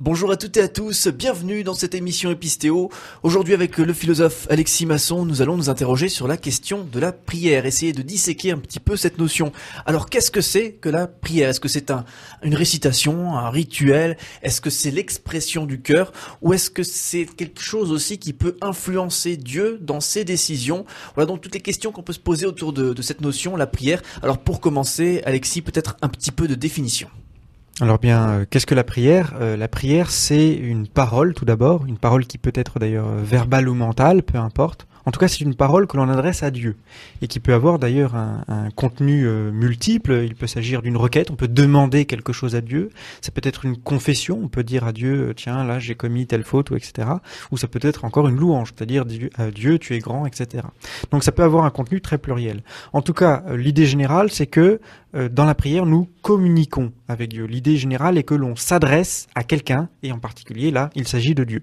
Bonjour à toutes et à tous, bienvenue dans cette émission Épistéo. Aujourd'hui avec le philosophe Alexis Masson, nous allons nous interroger sur la question de la prière, essayer de disséquer un petit peu cette notion. Alors qu'est-ce que c'est que la prière Est-ce que c'est une récitation, un rituel Est-ce que c'est l'expression du cœur Ou est-ce que c'est quelque chose aussi qui peut influencer Dieu dans ses décisions Voilà donc toutes les questions qu'on peut se poser autour de, de cette notion, la prière. Alors pour commencer, Alexis, peut-être un petit peu de définition. Alors bien, euh, qu'est-ce que la prière euh, La prière, c'est une parole tout d'abord, une parole qui peut être d'ailleurs euh, verbale ou mentale, peu importe. En tout cas, c'est une parole que l'on adresse à Dieu et qui peut avoir d'ailleurs un, contenu multiple. Il peut s'agir d'une requête, on peut demander quelque chose à Dieu. Ça peut être une confession, on peut dire à Dieu, tiens, là j'ai commis telle faute ou etc. Ou ça peut être encore une louange, c'est-à-dire Dieu, Dieu, tu es grand, etc. Donc ça peut avoir un contenu très pluriel. En tout cas, l'idée générale, c'est que euh, dans la prière, nous communiquons avec Dieu. L'idée générale est que l'on s'adresse à quelqu'un, et en particulier là, il s'agit de Dieu.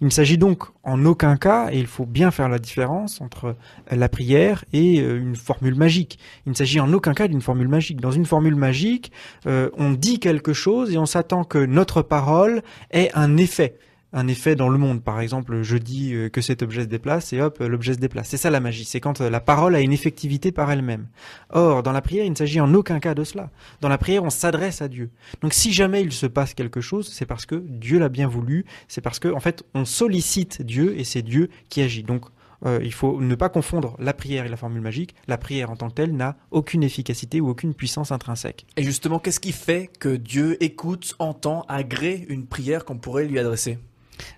Il ne s'agit donc en aucun cas, et il faut bien faire la différence entre la prière et euh, une formule magique. Il ne s'agit en aucun cas d'une formule magique. Dans une formule magique, euh, on dit quelque chose et on s'attend que notre parole ait un effet un effet dans le monde. Par exemple, je dis euh, que cet objet se déplace et hop, l'objet se déplace. C'est ça la magie, c'est quand euh, la parole a une effectivité par elle-même. Or, dans la prière, il ne s'agit en aucun cas de cela. Dans la prière, on s'adresse à Dieu. Donc si jamais il se passe quelque chose, c'est parce que Dieu l'a bien voulu, c'est parce que en fait, on sollicite Dieu et c'est Dieu qui agit. Donc euh, il faut ne pas confondre la prière et la formule magique. La prière en tant que telle n'a aucune efficacité ou aucune puissance intrinsèque. Et justement, qu'est-ce qui fait que Dieu écoute, entend, agrée une prière qu'on pourrait lui adresser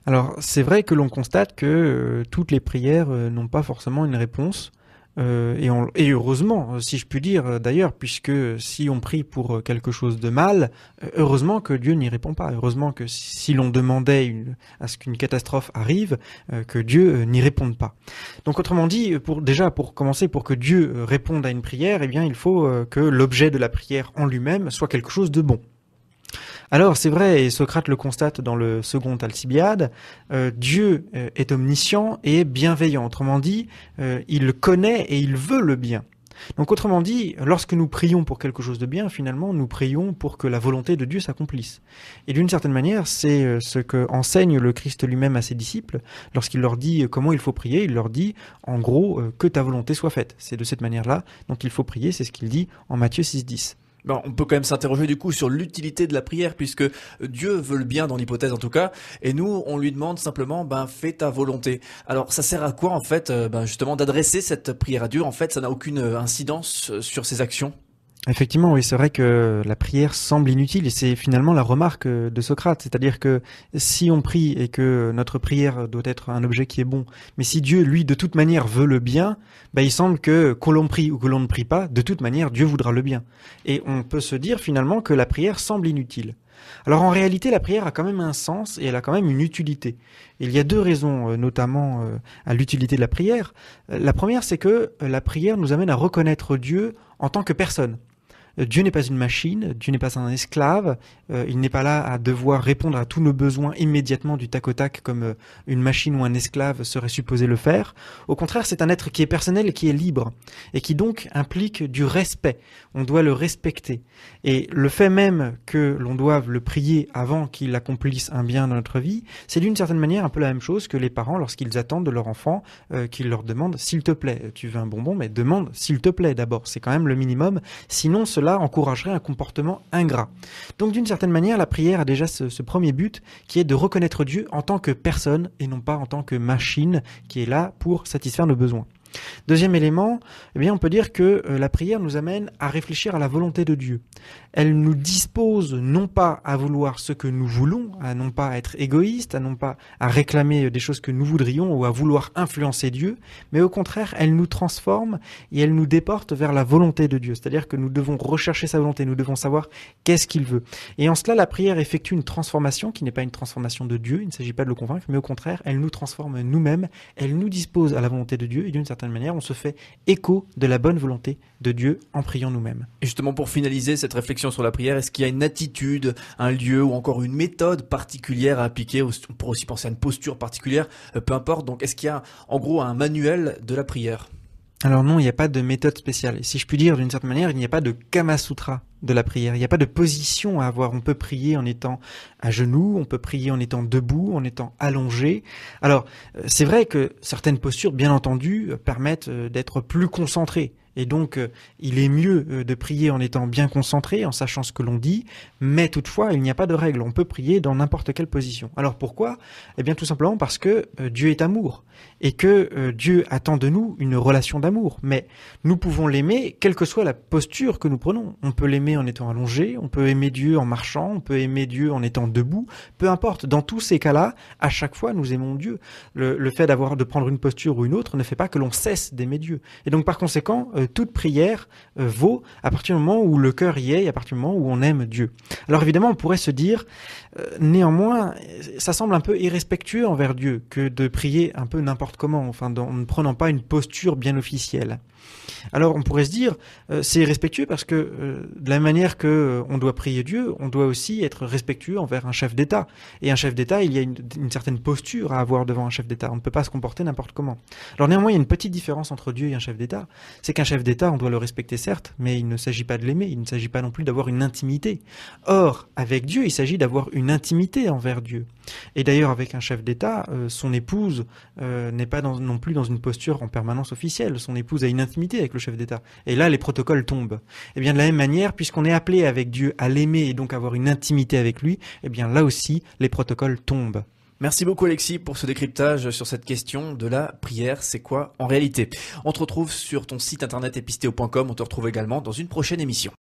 alors c'est vrai que l'on constate que euh, toutes les prières euh, n'ont pas forcément une réponse. Euh, et, heureusement, si je puis dire d'ailleurs, puisque si on prie pour quelque chose de mal, heureusement que Dieu n'y répond pas. Heureusement que si l'on demandait à ce qu'une catastrophe arrive, que Dieu n'y réponde pas. Donc autrement dit, déjà pour commencer, pour que Dieu réponde à une prière, eh bien il faut que l'objet de la prière en lui-même soit quelque chose de bon. Alors c'est vrai, et Socrate le constate dans le second Alcibiade, euh, Dieu euh, est omniscient et bienveillant. Autrement dit, euh, il connaît et il veut le bien. Donc autrement dit, lorsque nous prions pour quelque chose de bien, finalement, nous prions pour que la volonté de Dieu s'accomplisse. Et d'une certaine manière, c'est ce que enseigne le Christ lui-même à ses disciples. Lorsqu'il leur dit comment il faut prier, il leur dit en gros que ta volonté soit faite. C'est de cette manière-là dont il faut prier, c'est ce qu'il dit en Matthieu 6.10. Ben, on peut quand même s'interroger du coup sur l'utilité de la prière, puisque Dieu veut le bien dans l'hypothèse en tout cas, et nous on lui demande simplement, ben fais ta volonté. Alors ça sert à quoi en fait, euh, ben, justement d'adresser cette prière à Dieu En fait, ça n'a aucune euh, incidence euh, sur ses actions. Effectivement, oui, c'est vrai que la prière semble inutile et c'est finalement la remarque euh, de Socrate, c'est-à-dire que si on prie et que notre prière doit être un objet qui est bon, mais si Dieu, lui, de toute manière veut le bien, bah, il semble que que l'on prie ou que l'on ne prie pas, de toute manière, Dieu voudra le bien. Et on peut se dire finalement que la prière semble inutile. Alors en réalité, la prière a quand même un sens et elle a quand même une utilité. Il y a deux raisons euh, notamment euh, à l'utilité de la prière. La première, c'est que la prière nous amène à reconnaître Dieu en tant que personne. Dieu n'est pas une machine, Dieu n'est pas un esclave, euh, il n'est pas là à devoir répondre à tous nos besoins immédiatement du tac au tac comme euh, une machine ou un esclave serait supposé le faire. Au contraire, c'est un être qui est personnel, et qui est libre, et qui donc implique du respect. On doit le respecter. Et le fait même que l'on doive le prier avant qu'il accomplisse un bien dans notre vie, c'est d'une certaine manière un peu la même chose que les parents lorsqu'ils attendent de leur enfant euh, qu'il leur demande s'il te plaît, tu veux un bonbon, mais demande s'il te plaît d'abord. C'est quand même le minimum. Sinon, cela encouragerait un comportement ingrat. Donc d'une certaine manière, la prière a déjà ce, premier but qui est de reconnaître Dieu en tant que personne et non pas en tant que machine qui est là pour satisfaire nos besoins. Deuxième élément, eh bien, on peut dire que euh, la prière nous amène à réfléchir à la volonté de Dieu. Elle nous dispose non pas à vouloir ce que nous voulons, à non pas être égoïste, à non pas à réclamer des choses que nous voudrions ou à vouloir influencer Dieu, mais au contraire, elle nous transforme et elle nous déporte vers la volonté de Dieu. C'est-à-dire que nous devons rechercher sa volonté, nous devons savoir qu'est-ce qu'il veut. Et en cela, la prière effectue une transformation qui n'est pas une transformation de Dieu, il ne s'agit pas de le convaincre, mais au contraire, elle nous transforme nous-mêmes, elle nous dispose à la volonté de Dieu et d'une certaine manière, on se fait écho de la bonne volonté de Dieu en priant nous-mêmes. Et justement, pour finaliser cette réflexion sur la prière, est-ce qu'il y a une attitude, un lieu ou encore une méthode particulière à appliquer pour aussi penser à une posture particulière, euh, peu importe. Donc, est-ce qu'il y a en gros un manuel de la prière alors non, il n'y a pas de méthode spéciale. si je puis dire, d'une certaine manière, il n'y a pas de Kama Sutra de la prière. Il n'y a pas de position à avoir. On peut prier en étant à genoux, on peut prier en étant debout, en étant allongé. Alors, euh, c'est vrai que certaines postures, bien entendu, euh, permettent euh, d'être plus concentré. Et donc, euh, il est mieux euh, de prier en étant bien concentré, en sachant ce que l'on dit, mais toutefois, il n'y a pas de règle. On peut prier dans n'importe quelle position. Alors pourquoi Eh bien, tout simplement parce que euh, Dieu est amour et que Dieu attend de nous une relation d'amour. Mais nous pouvons l'aimer, quelle que soit la posture que nous prenons. On peut l'aimer en étant allongé, on peut aimer Dieu en marchant, on peut aimer Dieu en étant debout. Peu importe. Dans tous ces cas-là, à chaque fois, nous aimons Dieu. Le, fait d'avoir de prendre une posture ou une autre ne fait pas que l'on cesse d'aimer Dieu. Et donc, par conséquent, toute prière euh, vaut à partir du moment où le cœur y est à partir du moment où on aime Dieu. Alors évidemment, on pourrait se dire, euh, néanmoins, ça semble un peu irrespectueux envers Dieu que de prier un peu n'importe comment, enfin, en ne prenant pas une posture bien officielle. Alors on pourrait se dire, euh, c'est irrespectueux parce que de la manière que on doit prier Dieu, on doit aussi être respectueux envers un chef d'État. Et un chef d'État, il y a une, une, certaine posture à avoir devant un chef d'État. On ne peut pas se comporter n'importe comment. Alors néanmoins, il y a une petite différence entre Dieu et un chef d'État. C'est qu'un chef chef d'État, on doit le respecter certes, mais il ne s'agit pas de l'aimer, il ne s'agit pas non plus d'avoir une intimité. Or, avec Dieu, il s'agit d'avoir une intimité envers Dieu. Et d'ailleurs, avec un chef d'État, euh, son épouse euh, n'est pas non plus dans une posture en permanence officielle. Son épouse a une intimité avec le chef d'État. Et là, les protocoles tombent. Et eh bien, de la même manière, puisqu'on est appelé avec Dieu à l'aimer et donc avoir une intimité avec lui, et eh bien là aussi, les protocoles tombent. Merci beaucoup Alexis pour ce décryptage sur cette question de la prière, c'est quoi en réalité On te retrouve sur ton site internet episteo.com, on te retrouve également dans une prochaine émission.